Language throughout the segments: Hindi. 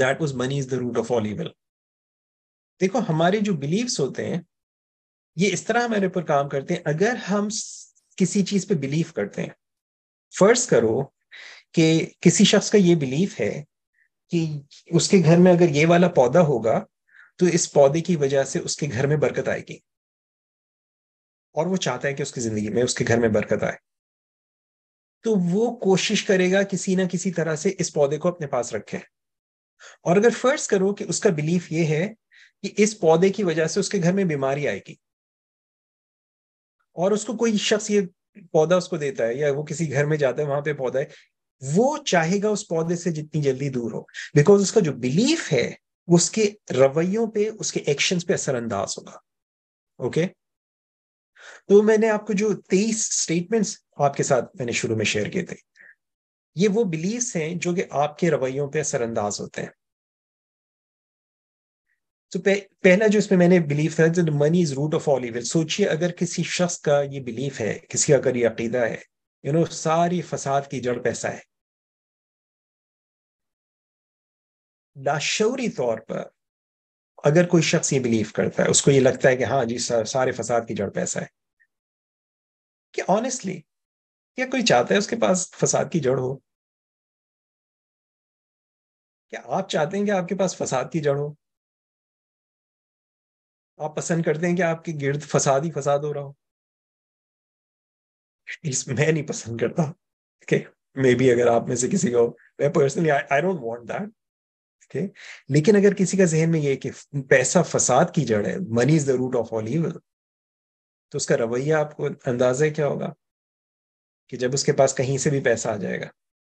That was money is the root of all evil देखो हमारे जो बिलीव्स होते हैं ये इस तरह हमारे ऊपर काम करते हैं अगर हम किसी चीज पे बिलीव करते हैं फर्ज करो कि किसी शख्स का ये बिलीफ है कि उसके घर में अगर ये वाला पौधा होगा तो इस पौधे की वजह से उसके घर में बरकत आएगी और वो चाहता है कि उसकी जिंदगी में उसके घर में बरकत आए तो वो कोशिश करेगा किसी ना किसी तरह से इस पौधे को अपने पास रखे और अगर फर्ज करो कि उसका बिलीफ ये है कि इस पौधे की वजह से उसके घर में बीमारी आएगी और उसको कोई शख्स ये पौधा उसको देता है या वो किसी घर में जाता है वहां पे पौधा है वो चाहेगा उस पौधे से जितनी जल्दी दूर हो बिकॉज उसका जो बिलीफ है उसके रवैयों पे उसके एक्शन पे असरअंदाज होगा ओके okay? तो मैंने आपको जो तेईस स्टेटमेंट्स आपके साथ मैंने शुरू में शेयर किए थे ये वो बिलीव हैं जो कि आपके रवैयों पे असरअंदाज होते हैं तो पह, पहला जो इसमें मैंने बिलीफ था तो money is root of all evil सोचिए अगर किसी शख्स का ये बिलीफ है किसी का अगर ये अकीदा है यू नो सारी फसाद की जड़ पैसा है लाशौरी तौर पर अगर कोई शख्स ये बिलीव करता है उसको ये लगता है कि हाँ जी सारे फसाद की जड़ पैसा है कि ऑनेस्टली क्या कोई चाहता है उसके पास फसाद की जड़ हो क्या आप चाहते हैं कि आपके पास फसाद की जड़ हो आप पसंद करते हैं कि आपके गिर्द फसाद ही फसाद हो रहा हो मैं नहीं पसंद करता ओके मे बी अगर आप में से किसी को मैं personally I don't want that okay लेकिन अगर किसी का जहन में ये कि पैसा फसाद की जड़ है money is the root of all evil तो उसका रवैया आपको अंदाजा क्या होगा कि जब उसके पास कहीं से भी पैसा आ जाएगा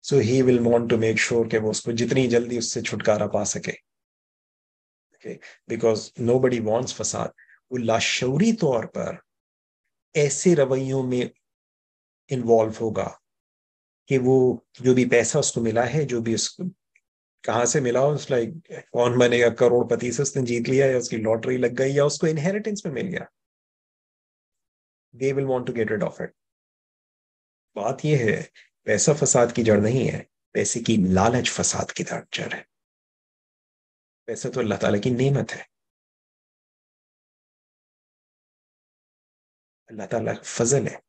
so he will want to make sure कि वो उसको जितनी जल्दी उससे छुटकारा पा सके बिकॉज नो बडी वॉन्ट्स फसाद वो लाशौरी तौर पर ऐसे रवैयों में इन्वॉल्व होगा कि वो जो भी पैसा उसको मिला है जो भी उसको कहाँ से मिला उस लाइक कौन बनेगा करोड़पति से उसने जीत लिया या उसकी लॉटरी लग गई या उसको इनहेरिटेंस में मिल गया they will want to get rid of it बात यह है पैसा फसाद की जड़ नहीं है पैसे की लालच फसाद की जड़ है पैसा तो अल्लाह ताला की नेमत है अल्लाह ताला का फजल है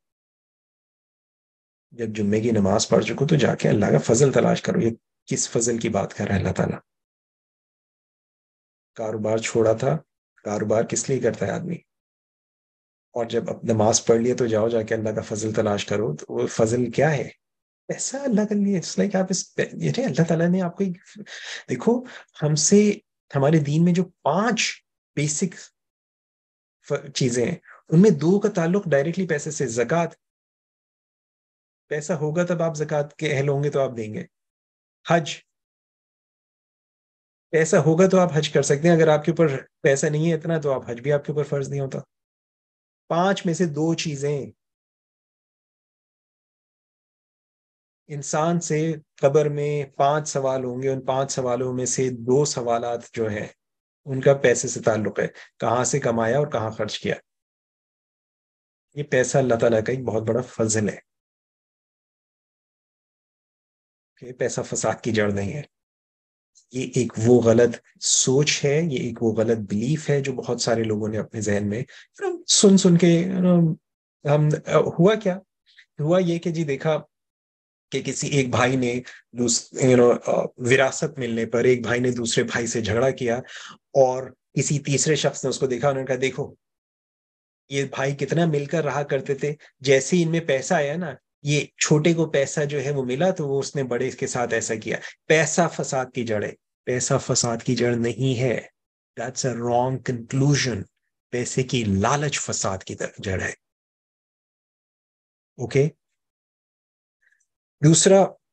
जब जुम्मे की नमाज पढ़ चुको तो जाके अल्लाह का फजल तलाश करो ये किस फजल की बात कर रहा है अल्लाह ताला कारोबार छोड़ा था कारोबार किस लिए करता है आदमी और जब अब नमाज पढ़ लिए तो जाओ जाके अल्लाह का फजल तलाश करो तो वो फजल क्या है ऐसा अल्लाह का नहीं है आप इस ये अल्लाह ताला ने आपको देखो हमसे हमारे दीन में जो पांच बेसिक चीजें हैं उनमें दो का ताल्लुक डायरेक्टली पैसे से जक़ात पैसा होगा तब आप जक़ात के अहल होंगे तो आप देंगे हज पैसा होगा तो आप हज कर सकते हैं अगर आपके ऊपर पैसा नहीं है इतना तो आप हज भी आपके ऊपर फर्ज नहीं होता पांच में से दो चीजें इंसान से कब्र में पांच सवाल होंगे उन पांच सवालों में से दो सवाल जो है उनका पैसे से ताल्लुक है कहाँ से कमाया और कहाँ खर्च किया ये पैसा अल्लाह तला का एक बहुत बड़ा फजल है पैसा फसाद की जड़ नहीं है ये एक वो गलत सोच है ये एक वो गलत बिलीफ है जो बहुत सारे लोगों ने अपने जहन में सुन सुन के हम हुआ क्या हुआ ये कि जी देखा कि किसी एक भाई ने यू नो विरासत मिलने पर एक भाई ने दूसरे भाई से झगड़ा किया और किसी तीसरे शख्स ने उसको देखा उन्होंने कहा देखो ये भाई कितना मिलकर रहा करते थे जैसे ही इनमें पैसा आया ना ये छोटे को पैसा जो है वो मिला तो वो उसने बड़े के साथ ऐसा किया पैसा फसाद की जड़ है पैसा फसाद की जड़ नहीं है दैट्स अ रॉन्ग कंक्लूजन पैसे की लालच फसाद की जड़ है ओके okay? दूसरा